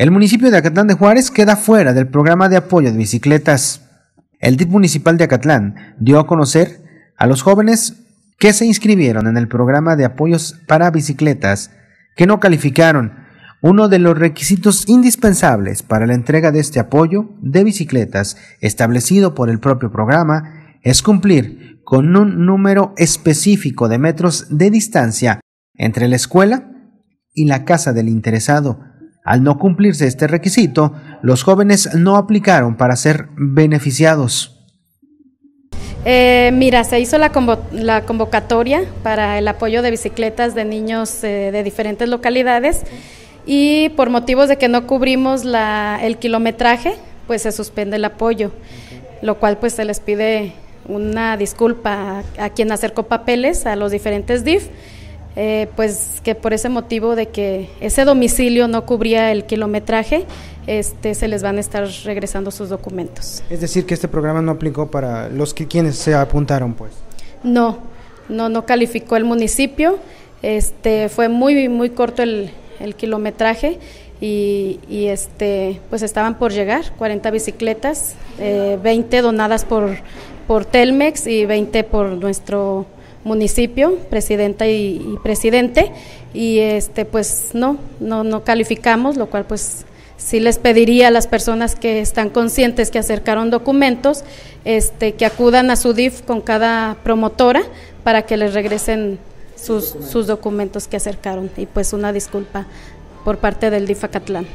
El municipio de Acatlán de Juárez queda fuera del programa de apoyo de bicicletas. El DIP municipal de Acatlán dio a conocer a los jóvenes que se inscribieron en el programa de apoyos para bicicletas que no calificaron, uno de los requisitos indispensables para la entrega de este apoyo de bicicletas establecido por el propio programa es cumplir con un número específico de metros de distancia entre la escuela y la casa del interesado al no cumplirse este requisito, los jóvenes no aplicaron para ser beneficiados. Eh, mira, se hizo la, convocatoria para el apoyo de bicicletas de niños eh, de diferentes localidades y por motivos de que no cubrimos el kilometraje, pues se suspende el apoyo, lo cual pues se les pide una disculpa a, a quien acercó papeles a los diferentes DIF eh, pues que por ese motivo de que ese domicilio no cubría el kilometraje, este, se les van a estar regresando sus documentos. Es decir, que este programa no aplicó para los que quienes se apuntaron, pues. No, no, no calificó el municipio. Este, fue muy, muy corto el, el kilometraje y, este, pues estaban por llegar 40 bicicletas, 20 eh, donadas por, por Telmex y 20 por nuestro municipio, presidenta y, presidente, y este pues no, no, no calificamos, lo cual pues sí les pediría a las personas que están conscientes que acercaron documentos, este, que acudan a su DIF con cada promotora para que les regresen sus, sus documentos que acercaron. Y pues una disculpa por parte del DIF Acatlán.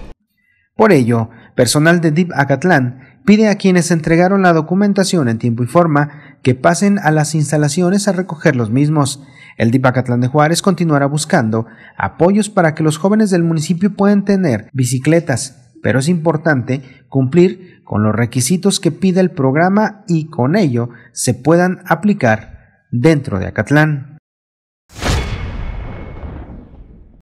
Por ello, personal de DIF Acatlán pide a quienes entregaron la documentación en tiempo y forma que pasen a las instalaciones a recoger los mismos. El Dipacatlán de Juárez continuará buscando apoyos para que los jóvenes del municipio puedan tener bicicletas, pero es importante cumplir con los requisitos que pide el programa y con ello se puedan aplicar dentro de Acatlán.